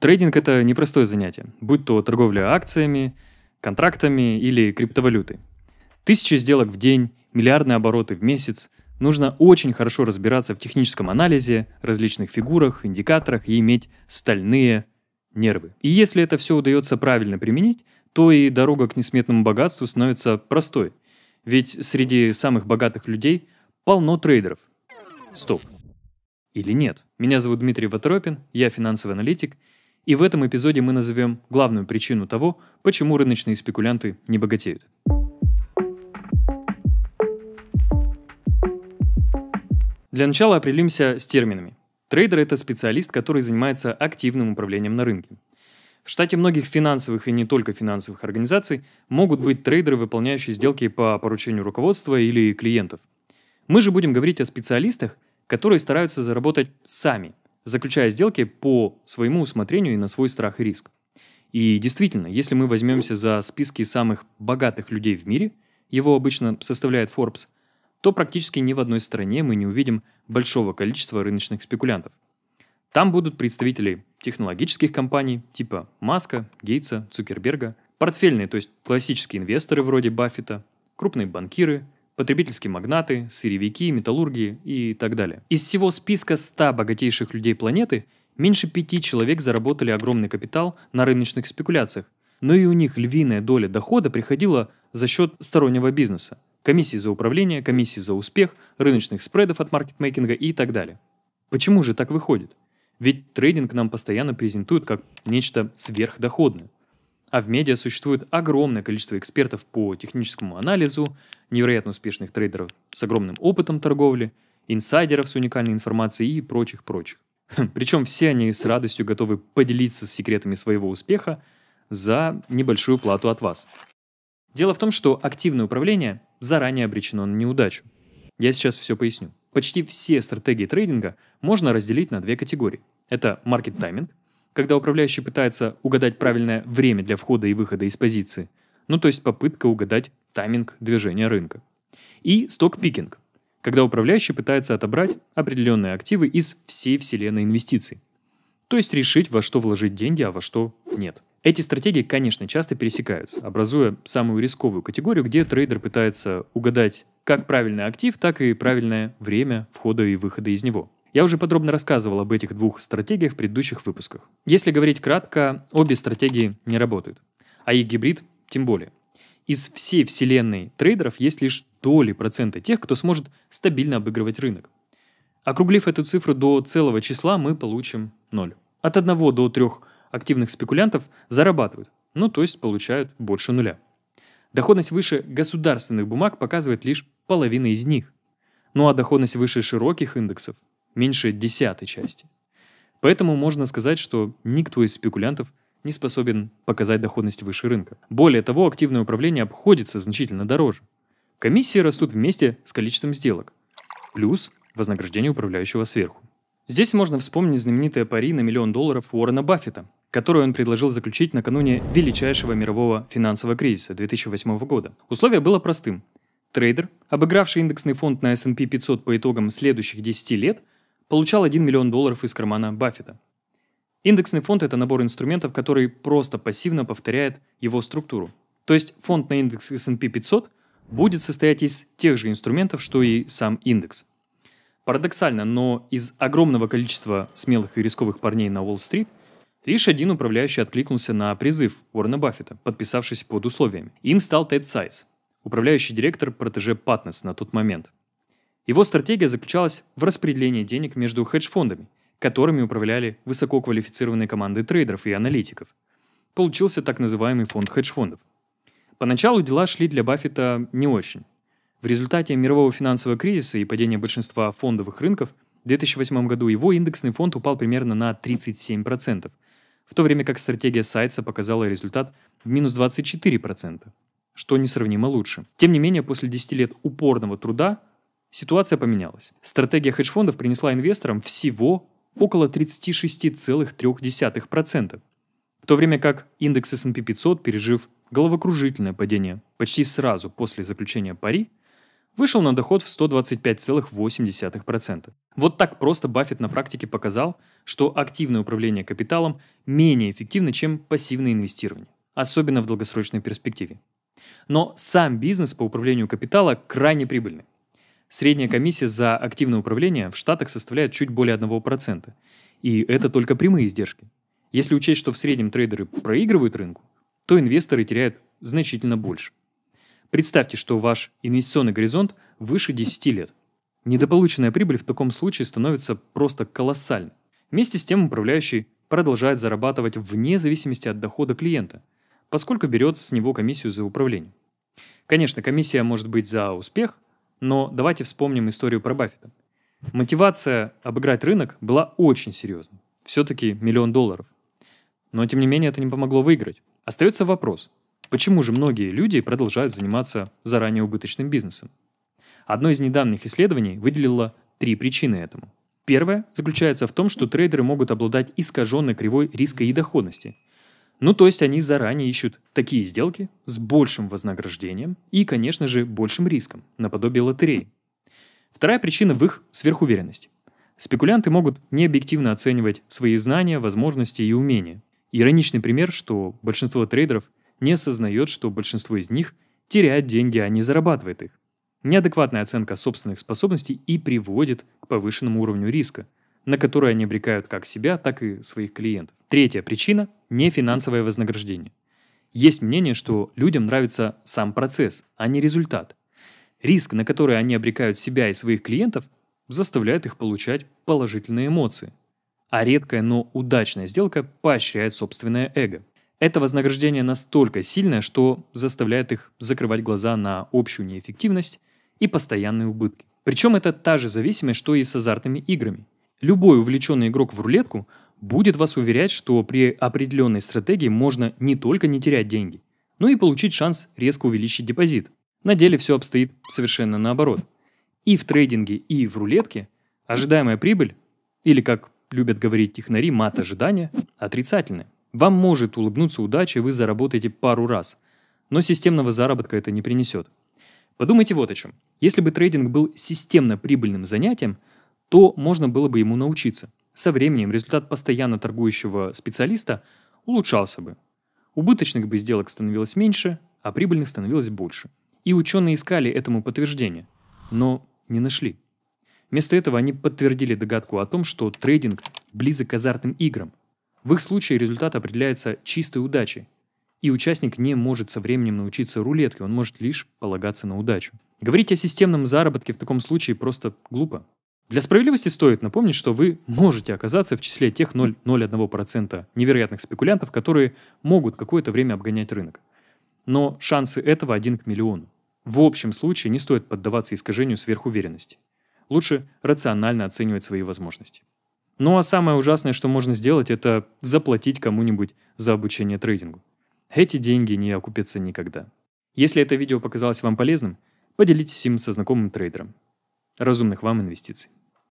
Трейдинг – это непростое занятие, будь то торговля акциями, контрактами или криптовалютой. Тысячи сделок в день, миллиардные обороты в месяц. Нужно очень хорошо разбираться в техническом анализе, различных фигурах, индикаторах и иметь стальные нервы. И если это все удается правильно применить, то и дорога к несметному богатству становится простой. Ведь среди самых богатых людей полно трейдеров. Стоп. Или нет. Меня зовут Дмитрий Ватропин, я финансовый аналитик – и в этом эпизоде мы назовем главную причину того, почему рыночные спекулянты не богатеют. Для начала определимся с терминами. Трейдер – это специалист, который занимается активным управлением на рынке. В штате многих финансовых и не только финансовых организаций могут быть трейдеры, выполняющие сделки по поручению руководства или клиентов. Мы же будем говорить о специалистах, которые стараются заработать сами – заключая сделки по своему усмотрению и на свой страх и риск. И действительно, если мы возьмемся за списки самых богатых людей в мире, его обычно составляет Forbes, то практически ни в одной стране мы не увидим большого количества рыночных спекулянтов. Там будут представители технологических компаний типа Маска, Гейтса, Цукерберга, портфельные, то есть классические инвесторы вроде Баффета, крупные банкиры – потребительские магнаты, сырьевики, металлурги и так далее. Из всего списка 100 богатейших людей планеты меньше пяти человек заработали огромный капитал на рыночных спекуляциях, но и у них львиная доля дохода приходила за счет стороннего бизнеса. Комиссии за управление, комиссии за успех, рыночных спредов от маркетмейкинга и так далее. Почему же так выходит? Ведь трейдинг нам постоянно презентуют как нечто сверхдоходное. А в медиа существует огромное количество экспертов по техническому анализу, невероятно успешных трейдеров с огромным опытом торговли, инсайдеров с уникальной информацией и прочих-прочих. Причем хм, все они с радостью готовы поделиться с секретами своего успеха за небольшую плату от вас. Дело в том, что активное управление заранее обречено на неудачу. Я сейчас все поясню. Почти все стратегии трейдинга можно разделить на две категории. Это маркет тайминг, когда управляющий пытается угадать правильное время для входа и выхода из позиции, ну то есть попытка угадать тайминг движения рынка. И сток-пикинг, когда управляющий пытается отобрать определенные активы из всей вселенной инвестиций. То есть решить, во что вложить деньги, а во что нет. Эти стратегии, конечно, часто пересекаются, образуя самую рисковую категорию, где трейдер пытается угадать как правильный актив, так и правильное время входа и выхода из него. Я уже подробно рассказывал об этих двух стратегиях в предыдущих выпусках. Если говорить кратко, обе стратегии не работают, а их гибрид тем более. Из всей вселенной трейдеров есть лишь доли процента тех, кто сможет стабильно обыгрывать рынок. Округлив эту цифру до целого числа, мы получим 0. От 1 до 3 активных спекулянтов зарабатывают, ну то есть получают больше нуля. Доходность выше государственных бумаг показывает лишь половина из них. Ну а доходность выше широких индексов меньше десятой части. Поэтому можно сказать, что никто из спекулянтов не способен показать доходность выше рынка. Более того, активное управление обходится значительно дороже. Комиссии растут вместе с количеством сделок, плюс вознаграждение управляющего сверху. Здесь можно вспомнить знаменитое пари на миллион долларов Уоррена Баффета, которое он предложил заключить накануне величайшего мирового финансового кризиса 2008 года. Условие было простым. Трейдер, обыгравший индексный фонд на S&P 500 по итогам следующих 10 лет – получал 1 миллион долларов из кармана Баффета. Индексный фонд – это набор инструментов, который просто пассивно повторяет его структуру. То есть фонд на индекс S&P 500 будет состоять из тех же инструментов, что и сам индекс. Парадоксально, но из огромного количества смелых и рисковых парней на Уолл-стрит лишь один управляющий откликнулся на призыв Уоррена Баффета, подписавшись под условиями. Им стал Тед Сайз, управляющий директор протеже Патнес на тот момент – его стратегия заключалась в распределении денег между хедж-фондами, которыми управляли высококвалифицированные команды трейдеров и аналитиков. Получился так называемый фонд хедж-фондов. Поначалу дела шли для Баффета не очень. В результате мирового финансового кризиса и падения большинства фондовых рынков в 2008 году его индексный фонд упал примерно на 37%, в то время как стратегия Сайтса показала результат в минус 24%, что несравнимо лучше. Тем не менее, после 10 лет упорного труда Ситуация поменялась. Стратегия хедж-фондов принесла инвесторам всего около 36,3%, в то время как индекс S&P 500, пережив головокружительное падение почти сразу после заключения пари, вышел на доход в 125,8%. Вот так просто Баффет на практике показал, что активное управление капиталом менее эффективно, чем пассивное инвестирование, особенно в долгосрочной перспективе. Но сам бизнес по управлению капитала крайне прибыльный. Средняя комиссия за активное управление в Штатах составляет чуть более 1%. И это только прямые издержки. Если учесть, что в среднем трейдеры проигрывают рынку, то инвесторы теряют значительно больше. Представьте, что ваш инвестиционный горизонт выше 10 лет. Недополученная прибыль в таком случае становится просто колоссальной. Вместе с тем управляющий продолжает зарабатывать вне зависимости от дохода клиента, поскольку берет с него комиссию за управление. Конечно, комиссия может быть за успех – но давайте вспомним историю про Баффета. Мотивация обыграть рынок была очень серьезной. Все-таки миллион долларов. Но, тем не менее, это не помогло выиграть. Остается вопрос, почему же многие люди продолжают заниматься заранее убыточным бизнесом? Одно из недавних исследований выделило три причины этому. Первое заключается в том, что трейдеры могут обладать искаженной кривой риска и доходности – ну, то есть они заранее ищут такие сделки с большим вознаграждением и, конечно же, большим риском, наподобие лотереи. Вторая причина в их сверхуверенности. Спекулянты могут необъективно оценивать свои знания, возможности и умения. Ироничный пример, что большинство трейдеров не осознает, что большинство из них теряет деньги, а не зарабатывает их. Неадекватная оценка собственных способностей и приводит к повышенному уровню риска – на которые они обрекают как себя, так и своих клиентов. Третья причина – нефинансовое вознаграждение. Есть мнение, что людям нравится сам процесс, а не результат. Риск, на который они обрекают себя и своих клиентов, заставляет их получать положительные эмоции. А редкая, но удачная сделка поощряет собственное эго. Это вознаграждение настолько сильное, что заставляет их закрывать глаза на общую неэффективность и постоянные убытки. Причем это та же зависимость, что и с азартными играми – Любой увлеченный игрок в рулетку будет вас уверять, что при определенной стратегии можно не только не терять деньги, но и получить шанс резко увеличить депозит. На деле все обстоит совершенно наоборот. И в трейдинге, и в рулетке ожидаемая прибыль, или как любят говорить технари, мат ожидания, отрицательная. Вам может улыбнуться удача, и вы заработаете пару раз, но системного заработка это не принесет. Подумайте вот о чем. Если бы трейдинг был системно прибыльным занятием – то можно было бы ему научиться. Со временем результат постоянно торгующего специалиста улучшался бы. Убыточных бы сделок становилось меньше, а прибыльных становилось больше. И ученые искали этому подтверждение, но не нашли. Вместо этого они подтвердили догадку о том, что трейдинг близок к азартным играм. В их случае результат определяется чистой удачей. И участник не может со временем научиться рулетке, он может лишь полагаться на удачу. Говорить о системном заработке в таком случае просто глупо. Для справедливости стоит напомнить, что вы можете оказаться в числе тех 0,01% невероятных спекулянтов, которые могут какое-то время обгонять рынок. Но шансы этого один к миллиону. В общем случае не стоит поддаваться искажению сверхуверенности. Лучше рационально оценивать свои возможности. Ну а самое ужасное, что можно сделать, это заплатить кому-нибудь за обучение трейдингу. Эти деньги не окупятся никогда. Если это видео показалось вам полезным, поделитесь им со знакомым трейдером. Разумных вам инвестиций.